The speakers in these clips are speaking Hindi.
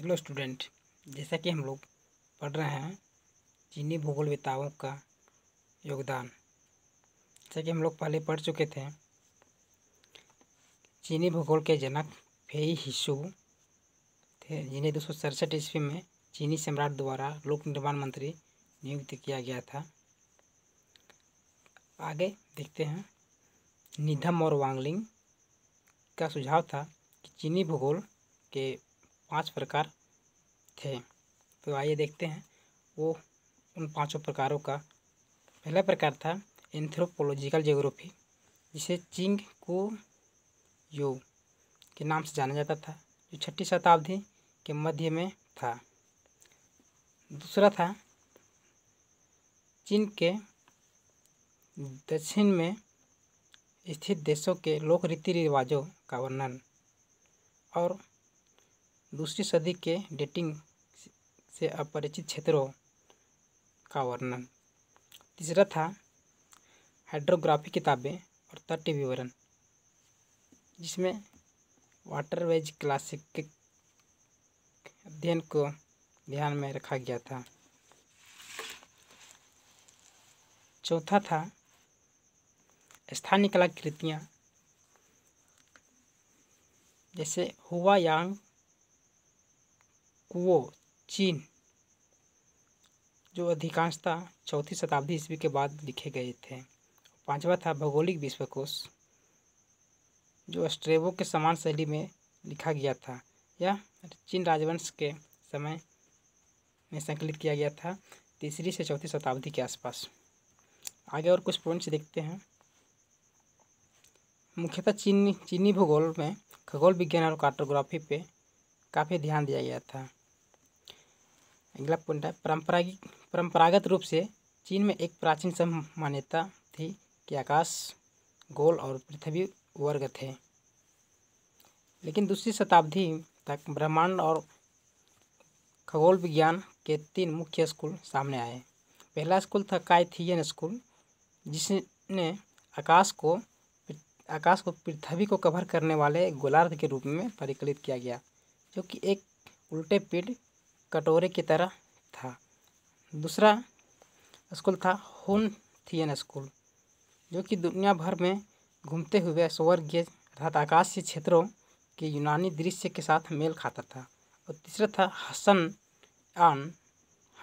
हेलो स्टूडेंट जैसा कि हम लोग पढ़ रहे हैं चीनी भूगोल विताओं का योगदान जैसा कि हम लोग पहले पढ़ चुके थे चीनी भूगोल के जनक फेई हिशु थे जिन्हें दो सौ ईस्वी में चीनी सम्राट द्वारा लोक निर्माण मंत्री नियुक्त किया गया था आगे देखते हैं निधम और वांगलिंग का सुझाव था कि चीनी भूगोल के पांच प्रकार थे तो आइए देखते हैं वो उन पांचों प्रकारों का पहला प्रकार था एंथ्रोपोलॉजिकल जियोग्राफी जिसे चिंग को यो के नाम से जाना जाता था जो छठी शताब्दी के मध्य में था दूसरा था चीन के दक्षिण में स्थित देशों के लोक रीति रिवाजों का वर्णन और दूसरी सदी के डेटिंग से अपरिचित क्षेत्रों का वर्णन तीसरा था हाइड्रोग्राफी किताबें और तट विवरण जिसमें वाटरवेज क्लासिक अध्ययन को ध्यान में रखा गया था चौथा था स्थानीय कलाकृतियाँ जैसे हुआ यांग कुओ चीन जो अधिकांशता चौथी शताब्दी ईस्वी के बाद लिखे गए थे पांचवा था भौगोलिक विश्वकोश जो स्ट्रेबो के समान शैली में लिखा गया था यह चीन राजवंश के समय में संकलित किया गया था तीसरी से चौथी शताब्दी के आसपास आगे और कुछ पॉइंट्स देखते हैं मुख्यतः चीनी चीनी भूगोल में खगोल विज्ञान और कार्टोग्राफी पे काफ़ी ध्यान दिया गया था अगला पॉइंट है परंपरागिक परंपरागत रूप से चीन में एक प्राचीन सम मान्यता थी कि आकाश गोल और पृथ्वी वर्ग थे लेकिन दूसरी शताब्दी तक ब्रह्मांड और खगोल विज्ञान के तीन मुख्य स्कूल सामने आए पहला स्कूल था कायथियन स्कूल जिसने आकाश को आकाश को पृथ्वी को कवर करने वाले गोलार्ध के रूप में परिकलित किया गया जो कि एक उल्टे पीठ कटोरे की तरह था दूसरा स्कूल था हुन थियन स्कूल जो कि दुनिया भर में घूमते हुए स्वर्गीय अर्थात आकाशीय क्षेत्रों के यूनानी दृश्य के साथ मेल खाता था और तीसरा था हसन आन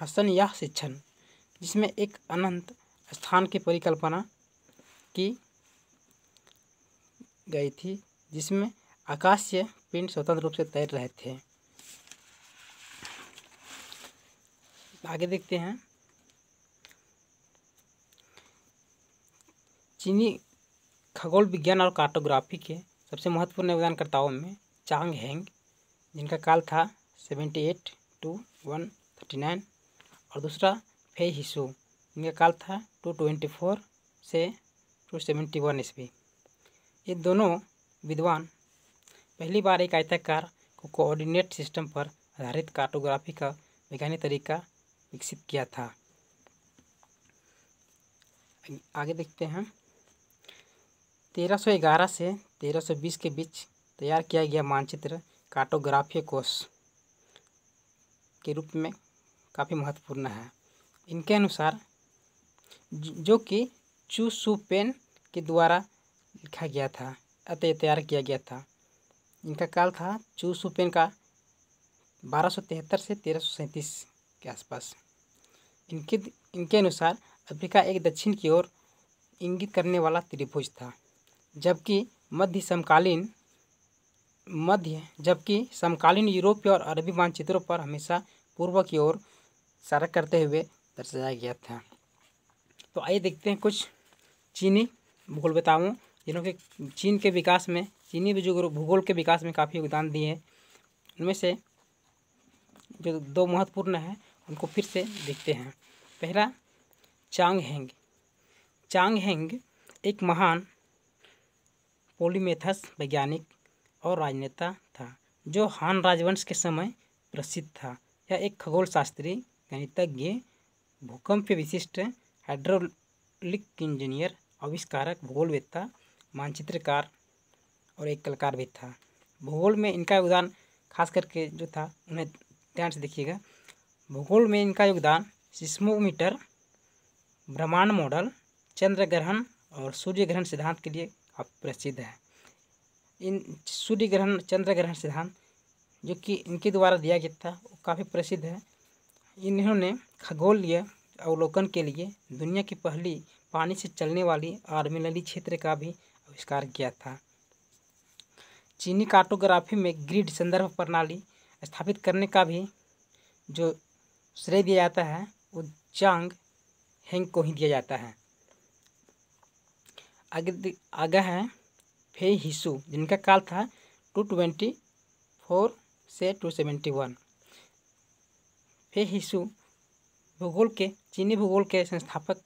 हसन या शिक्षण जिसमें एक अनंत स्थान की परिकल्पना की गई थी जिसमें आकाशीय पिंड स्वतंत्र रूप से तैर रहे थे आगे देखते हैं चीनी खगोल विज्ञान और कार्टोग्राफी के सबसे महत्वपूर्ण योगदानकर्ताओं में चांग हैंग जिनका काल था seventy eight to one thirty nine और दूसरा फे हिसू जिनका काल था टू ट्वेंटी फोर से टू सेवेंटी वन ईस्वी ये दोनों विद्वान पहली बार एक आयताकार को कोऑर्डिनेट सिस्टम पर आधारित कार्टोग्राफी का वैज्ञानिक तरीका विकसित किया था आगे देखते हैं 1311 से 1320 के बीच तैयार किया गया मानचित्र कार्टोग्राफी कोष के रूप में काफ़ी महत्वपूर्ण है इनके अनुसार जो कि चू सू पेन के द्वारा लिखा गया था अतः तैयार किया गया था इनका काल था चू सू पेन का बारह से तेरह सौ सैंतीस के आसपास इनके इनके अनुसार अफ्रीका एक दक्षिण की ओर इंगित करने वाला त्रिभुज था जबकि मध्य समकालीन मध्य जबकि समकालीन यूरोपीय और अरबी मानचित्रों पर हमेशा पूर्व की ओर इशारा करते हुए दर्शाया गया था तो आइए देखते हैं कुछ चीनी भूगोल बताऊँ जिन्होंने चीन के विकास में चीनी भूगोल के विकास में काफ़ी योगदान दिए हैं उनमें से जो दो महत्वपूर्ण है उनको फिर से देखते हैं पहला चांग हैंग चांग हैंग एक महान पोलीमेथस वैज्ञानिक और राजनेता था जो हान राजवंश के समय प्रसिद्ध था यह एक खगोल शास्त्री गणितज्ञ भूकंप विशिष्ट हाइड्रोलिक इंजीनियर आविष्कारक भूगोलवेत्ता मानचित्रकार और एक कलाकार भी था भूगोल में इनका योगदान खास करके जो था उन्हें ध्यान से देखिएगा भूगोल में इनका योगदान सिस्मोमीटर ब्रह्मांड मॉडल चंद्र ग्रहण और सूर्य ग्रहण सिद्धांत के लिए अब प्रसिद्ध है इन सूर्य ग्रहण चंद्र ग्रहण सिद्धांत जो कि इनके द्वारा दिया गया था वो काफ़ी प्रसिद्ध है इन्होंने खगोलीय अवलोकन के लिए दुनिया की पहली पानी से चलने वाली आर्मिलली क्षेत्र का भी आविष्कार किया था चीनी कार्टोग्राफी में ग्रिड संदर्भ प्रणाली स्थापित करने का भी जो श्रेय दिया जाता है वो जांग हेंग को ही दिया जाता है आगे आगे है फे हिसू जिनका काल था टू ट्वेंटी फोर से two seventy one Pei Xiu भूगोल के चीनी भूगोल के संस्थापक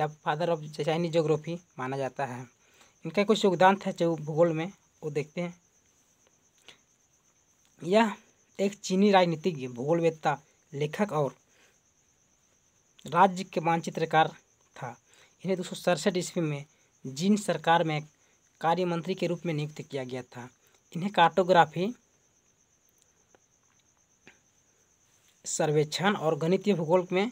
या फादर ऑफ चाइनीज जोग्राफी माना जाता है इनका कुछ योगदान था जो भूगोल में वो देखते हैं यह एक चीनी राजनीतिज्ञ भूगोलवेत्ता लेखक और राज्य के मानचित्रकार था इन्हें दो सौ सड़सठ ईस्वी में जीन सरकार में कार्य मंत्री के रूप में नियुक्त किया गया था इन्हें कार्टोग्राफी सर्वेक्षण और गणितीय भूगोल में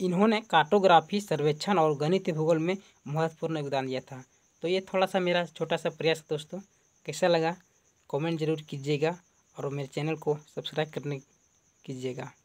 इन्होंने कार्टोग्राफी सर्वेक्षण और गणित भूगोल में महत्वपूर्ण योगदान दिया था तो ये थोड़ा सा मेरा छोटा सा प्रयास दोस्तों कैसा लगा कमेंट जरूर कीजिएगा और मेरे चैनल को सब्सक्राइब करने कीजिएगा